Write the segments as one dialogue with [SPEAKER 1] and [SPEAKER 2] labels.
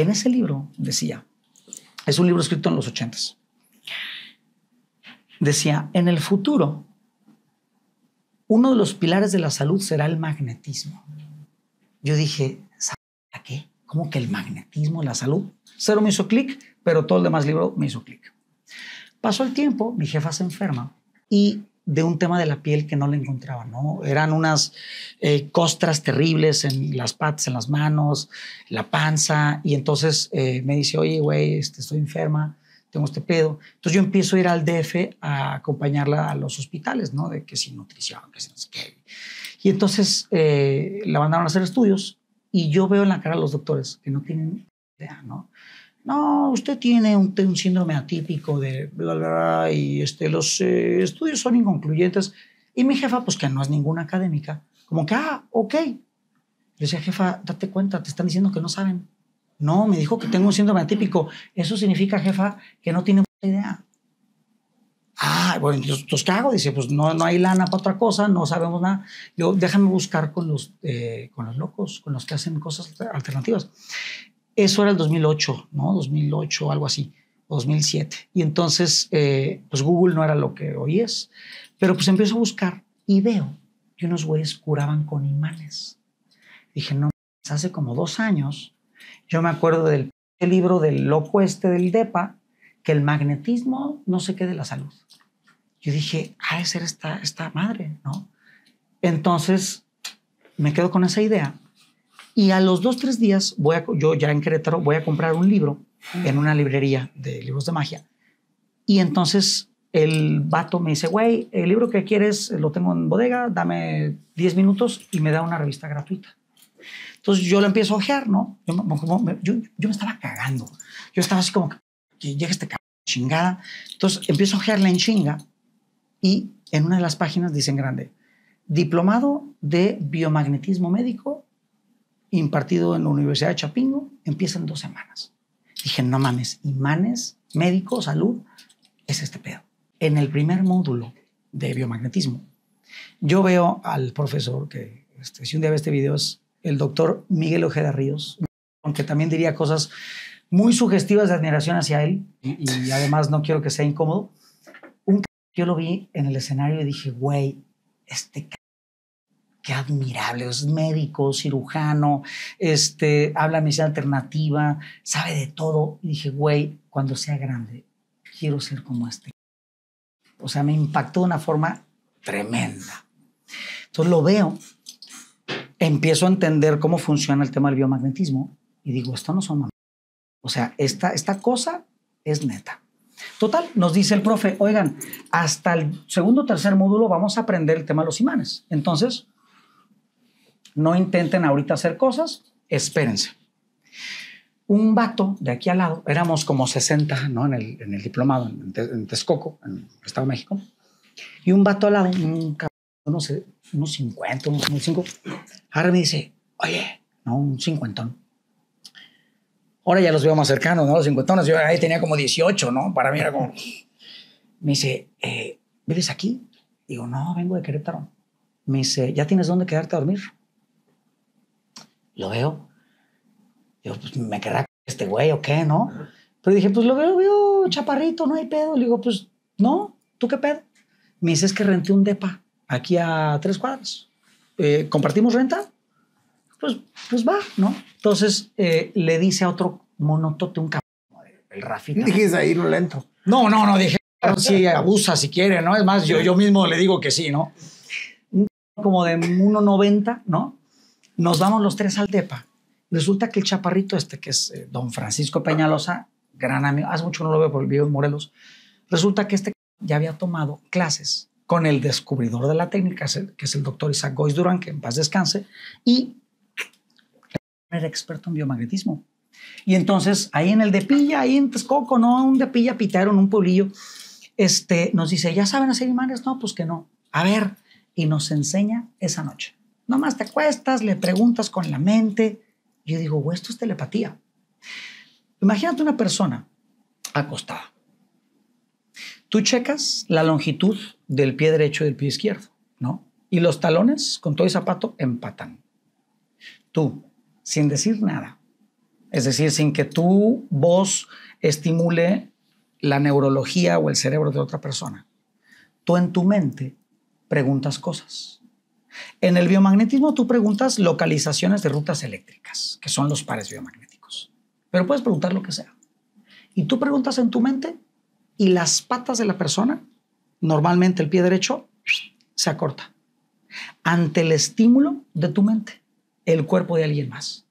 [SPEAKER 1] En ese libro decía, es un libro escrito en los ochentas, decía, en el futuro, uno de los pilares de la salud será el magnetismo. Yo dije, ¿a qué? ¿Cómo que el magnetismo, la salud? Cero me hizo clic, pero todo el demás libro me hizo clic. Pasó el tiempo, mi jefa se enferma y de un tema de la piel que no le encontraba, ¿no? Eran unas eh, costras terribles en las patas, en las manos, la panza, y entonces eh, me dice, oye, güey, este, estoy enferma, tengo este pedo. Entonces yo empiezo a ir al DF a acompañarla a los hospitales, ¿no? De que sin nutrición, que sin no sé qué. Y entonces eh, la mandaron a hacer estudios y yo veo en la cara a los doctores que no tienen idea, ¿no? no, usted tiene un, síndrome atípico de bla, bla, y este, los eh, estudios son inconcluyentes. Y mi jefa, pues que no es ninguna académica, como que, ah, ok. Le decía, jefa, date cuenta, te están diciendo que no saben. No, me dijo que tengo un síndrome atípico. Eso significa, jefa, que no tiene idea. Ah, bueno, entonces, ¿qué hago? Dice, pues no, no hay lana para otra cosa, no sabemos nada. Yo, déjame buscar con los, eh, con los locos, con los que hacen cosas alternativas. Eso era el 2008, ¿no? 2008, algo así, 2007. Y entonces, eh, pues Google no era lo que hoy es, pero pues empiezo a buscar y veo que unos güeyes curaban con imanes. Dije, no, pues hace como dos años, yo me acuerdo del libro del loco este del DEPA, que el magnetismo no se quede la salud. Yo dije, ha de ser esta, esta madre, ¿no? Entonces me quedo con esa idea y a los dos, tres días, voy a, yo ya en Querétaro voy a comprar un libro en una librería de libros de magia. Y entonces el vato me dice, güey, el libro que quieres lo tengo en bodega, dame 10 minutos y me da una revista gratuita. Entonces yo lo empiezo a ojear, ¿no? Yo me, yo, me estaba cagando. Yo estaba así como que llega este chingada. Entonces empiezo a ojearla en chinga y en una de las páginas dicen grande, diplomado de biomagnetismo médico impartido en la Universidad de Chapingo empieza en dos semanas. Dije, no mames, imanes, médico, salud, es este pedo. En el primer módulo de biomagnetismo, yo veo al profesor que, este, si un día ve este video, es el doctor Miguel Ojeda Ríos, aunque también diría cosas muy sugestivas de admiración hacia él, y, además no quiero que sea incómodo. Un yo lo vi en el escenario y dije, güey, este qué admirable, es médico, cirujano, este, habla medicina alternativa, sabe de todo. Y dije, güey, cuando sea grande, quiero ser como este. O sea, me impactó de una forma tremenda. Entonces lo veo, empiezo a entender cómo funciona el tema del biomagnetismo y digo, esto no son mamás. O sea, esta, esta cosa es neta. Total, nos dice el profe, oigan, hasta el segundo o tercer módulo vamos a aprender el tema de los imanes. Entonces, no intenten ahorita hacer cosas, espérense. Un vato de aquí al lado, éramos como 60, ¿no? En el, diplomado, en, Texcoco, en el Estado de México. Y un vato al lado, un cabrón, no sé, unos 50, unos 55. Ahora me dice, oye, no, un cincuentón. Ahora ya los veo más cercanos, ¿no? Los cincuentones. Yo ahí tenía como 18, ¿no? Para mí era como... Me dice, eh, ¿vives aquí? Digo, no, vengo de Querétaro. Me dice, ¿ya tienes dónde quedarte a dormir? lo veo. Yo, pues, ¿me querrá este güey o qué, no? Pero dije, pues lo veo, veo chaparrito, no hay pedo. Le digo, pues no, ¿tú qué pedo? Me dices que renté un depa aquí a tres cuadras. Eh, ¿Compartimos renta? Pues, pues va, ¿no? Entonces eh, le dice a otro monotote, un cabrón, el Rafita. Dijiste ahí lo lento. No, no, no, dije, si abusa, si quiere, ¿no? Es más, yo, yo mismo le digo que sí, ¿no? Como de 1,90, ¿no? Nos vamos los tres al DEPA. Resulta que el chaparrito este, que es eh, don Francisco Peñalosa, gran amigo, hace mucho no lo veo porque vivo en Morelos, resulta que este ya había tomado clases con el descubridor de la técnica, que es el doctor Isaac Goiz Durán, que en paz descanse, y era experto en biomagnetismo. Y entonces ahí en el de Pilla, ahí en Texcoco, no, un de Pilla pitaron un pueblillo, este, nos dice, ¿ya saben hacer imanes? No, pues que no. A ver, y nos enseña esa noche más te acuestas, le preguntas con la mente. Yo digo, esto es telepatía. Imagínate una persona acostada. Tú checas la longitud del pie derecho y del pie izquierdo, ¿no? Y los talones con todo el zapato empatan. Tú, sin decir nada, es decir, sin que tu voz estimule la neurología o el cerebro de otra persona, tú en tu mente preguntas cosas en el biomagnetismo tú preguntas localizaciones de rutas eléctricas, que son los pares biomagnéticos, pero puedes preguntar lo que sea. Y tú preguntas en tu mente y las patas de la persona, normalmente el pie derecho, se acorta ante el estímulo de tu mente, el cuerpo de alguien más.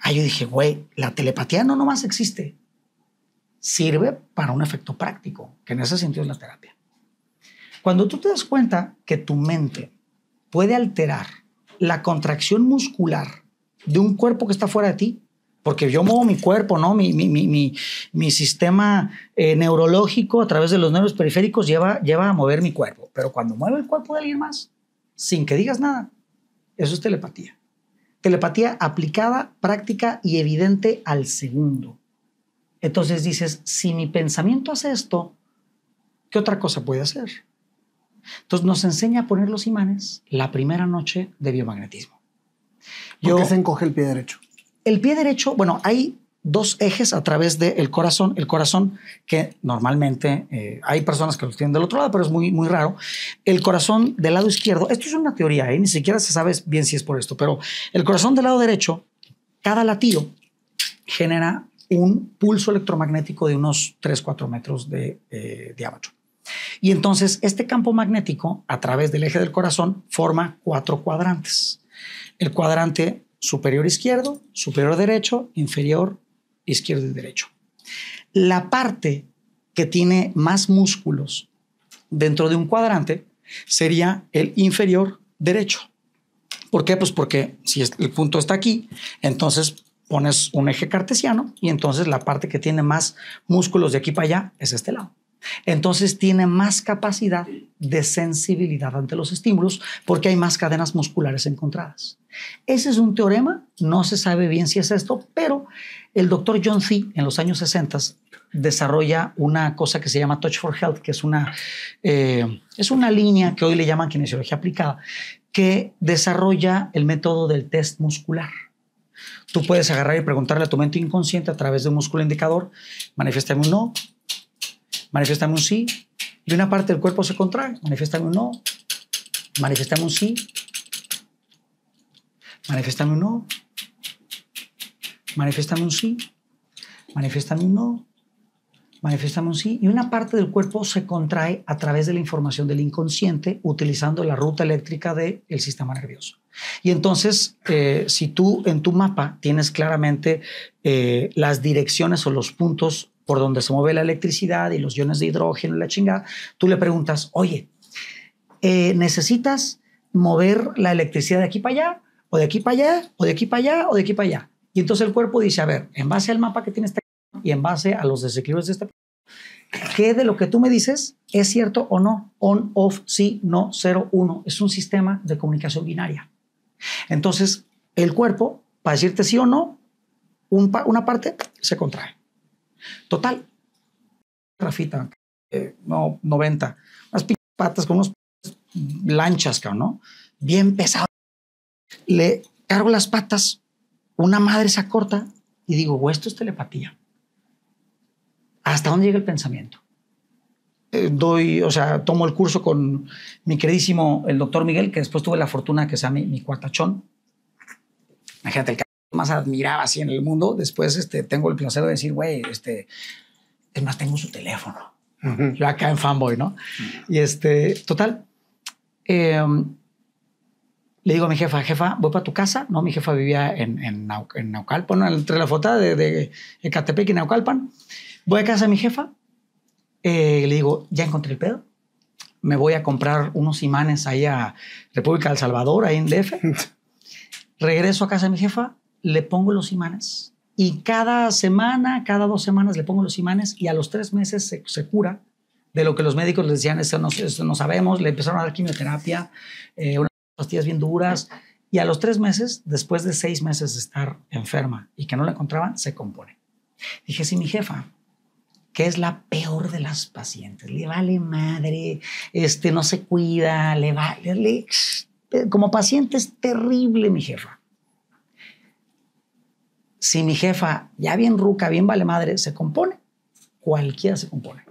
[SPEAKER 1] Ahí yo dije, güey, la telepatía no nomás existe, sirve para un efecto práctico, que en ese sentido es la terapia. Cuando tú te das cuenta que tu mente puede alterar la contracción muscular de un cuerpo que está fuera de ti, porque yo muevo mi cuerpo, ¿no? Mi, mi, sistema eh, neurológico a través de los nervios periféricos lleva, lleva a mover mi cuerpo, pero cuando mueve el cuerpo de alguien más, sin que digas nada, eso es telepatía. Telepatía aplicada, práctica y evidente al segundo. Entonces dices, si mi pensamiento hace esto, ¿qué otra cosa puede hacer? Entonces nos enseña a poner los imanes la primera noche de biomagnetismo. ¿Por qué se encoge el pie derecho? El pie derecho, bueno, hay dos ejes a través del corazón. El corazón que normalmente eh, hay personas que los tienen del otro lado, pero es muy, muy raro. El corazón del lado izquierdo, esto es una teoría, ¿eh? ni siquiera se sabe bien si es por esto, pero el corazón del lado derecho, cada latido genera un pulso electromagnético de unos 3-4 metros de eh, diámetro. Y entonces este campo magnético a través del eje del corazón forma cuatro cuadrantes. El cuadrante superior izquierdo, superior derecho, inferior izquierdo y derecho. La parte que tiene más músculos dentro de un cuadrante sería el inferior derecho. ¿Por qué? Pues porque si el punto está aquí, entonces pones un eje cartesiano y entonces la parte que tiene más músculos de aquí para allá es este lado entonces tiene más capacidad de sensibilidad ante los estímulos porque hay más cadenas musculares encontradas. Ese es un teorema, no se sabe bien si es esto, pero el doctor John C. en los años 60 desarrolla una cosa que se llama Touch for Health, que es una, eh, es una línea que hoy le llaman kinesiología aplicada, que desarrolla el método del test muscular. Tú puedes agarrar y preguntarle a tu mente inconsciente a través de un músculo indicador, manifiéstame un no, manifiéstame un sí. Y una parte del cuerpo se contrae, manifiéstame un no. Manifiéstame un sí. Manifiéstame un no. Manifiéstame un sí. Manifiéstame un no. Manifiéstame un sí. Y una parte del cuerpo se contrae a través de la información del inconsciente utilizando la ruta eléctrica del sistema nervioso. Y entonces, eh, si tú en tu mapa tienes claramente eh, las direcciones o los puntos por donde se mueve la electricidad y los iones de hidrógeno y la chingada, tú le preguntas, oye, eh, ¿necesitas mover la electricidad de aquí para allá? ¿O de aquí para allá? ¿O de aquí para allá? ¿O de aquí para allá? Y entonces el cuerpo dice, a ver, en base al mapa que tiene este y en base a los desequilibrios de este ¿qué de lo que tú me dices es cierto o no? On, off, sí, no, cero, uno. Es un sistema de comunicación binaria. Entonces, el cuerpo, para decirte sí o no, una parte se contrae. Total. Rafita, no, 90. Unas patas con unas lanchas, ¿no? Bien pesado. Le cargo las patas, una madre se acorta y digo, o esto es telepatía. ¿Hasta dónde llega el pensamiento? Eh, doy, o sea, tomo el curso con mi queridísimo, el doctor Miguel, que después tuve la fortuna de que sea mi, cuartachón. Imagínate el más admiraba así en el mundo, después este, tengo el placer de decir, güey, este, es más, tengo su teléfono. Yo acá en fanboy, ¿no? Y este, total, em, le digo a mi jefa, jefa, voy para tu casa. No, mi jefa vivía en, en, Naucalpan, entre la foto de, de Ecatepec y Naucalpan. Voy a casa de mi jefa, eh, le digo, ya encontré el pedo. Me voy a comprar unos imanes ahí a República del Salvador, ahí en DF. Regreso a casa de mi jefa, le pongo los imanes y cada semana, cada dos semanas le pongo los imanes y a los tres meses se, cura de lo que los médicos le decían, eso no, no, sabemos, le empezaron a dar quimioterapia, eh, unas pastillas bien duras y a los tres meses, después de seis meses de estar enferma y que no la encontraban, se compone. Dije, sí, mi jefa, que es la peor de las pacientes, le vale madre, este, no se cuida, le vale, como paciente es terrible mi jefa. Si mi jefa, ya bien ruca, bien vale madre, se compone, cualquiera se compone.